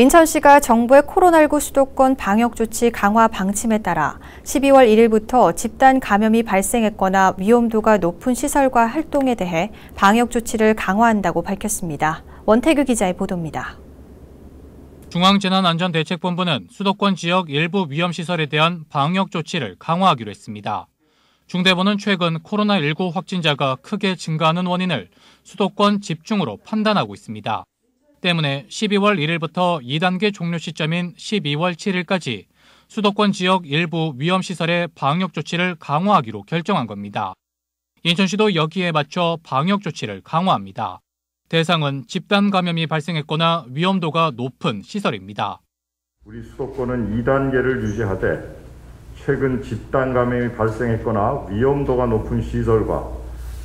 인천시가 정부의 코로나19 수도권 방역 조치 강화 방침에 따라 12월 1일부터 집단 감염이 발생했거나 위험도가 높은 시설과 활동에 대해 방역 조치를 강화한다고 밝혔습니다. 원태규 기자의 보도입니다. 중앙재난안전대책본부는 수도권 지역 일부 위험시설에 대한 방역 조치를 강화하기로 했습니다. 중대본은 최근 코로나19 확진자가 크게 증가하는 원인을 수도권 집중으로 판단하고 있습니다. 때문에 12월 1일부터 2단계 종료 시점인 12월 7일까지 수도권 지역 일부 위험시설의 방역 조치를 강화하기로 결정한 겁니다. 인천시도 여기에 맞춰 방역 조치를 강화합니다. 대상은 집단 감염이 발생했거나 위험도가 높은 시설입니다. 우리 수도권은 2단계를 유지하되 최근 집단 감염이 발생했거나 위험도가 높은 시설과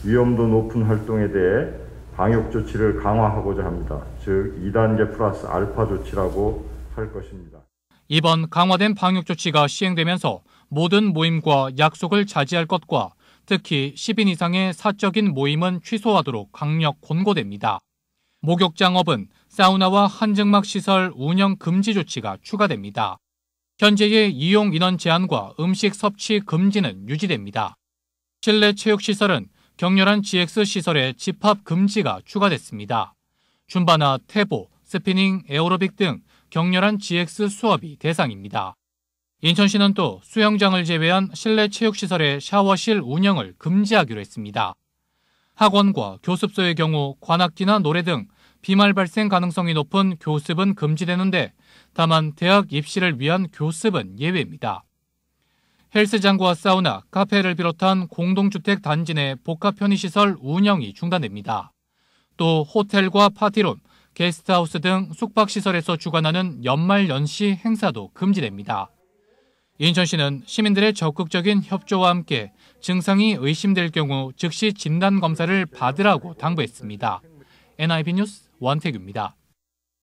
위험도 높은 활동에 대해 방역 조치를 강화하고자 합니다. 즉 2단계 플러스 알파 조치라고 할 것입니다. 이번 강화된 방역 조치가 시행되면서 모든 모임과 약속을 자제할 것과 특히 10인 이상의 사적인 모임은 취소하도록 강력 권고됩니다. 목욕장업은 사우나와 한증막 시설 운영 금지 조치가 추가됩니다. 현재의 이용 인원 제한과 음식 섭취 금지는 유지됩니다. 실내 체육시설은 격렬한 GX 시설에 집합 금지가 추가됐습니다. 춤바나 태보, 스피닝, 에어로빅 등 격렬한 GX 수업이 대상입니다. 인천시는 또 수영장을 제외한 실내 체육시설의 샤워실 운영을 금지하기로 했습니다. 학원과 교습소의 경우 관악기나 노래 등 비말 발생 가능성이 높은 교습은 금지되는데 다만 대학 입시를 위한 교습은 예외입니다. 헬스장과 사우나, 카페를 비롯한 공동주택 단지 내 복합 편의시설 운영이 중단됩니다. 또 호텔과 파티룸, 게스트하우스 등 숙박시설에서 주관하는 연말연시 행사도 금지됩니다. 인천시는 시민들의 적극적인 협조와 함께 증상이 의심될 경우 즉시 진단검사를 받으라고 당부했습니다. NIB 뉴스 원태입니다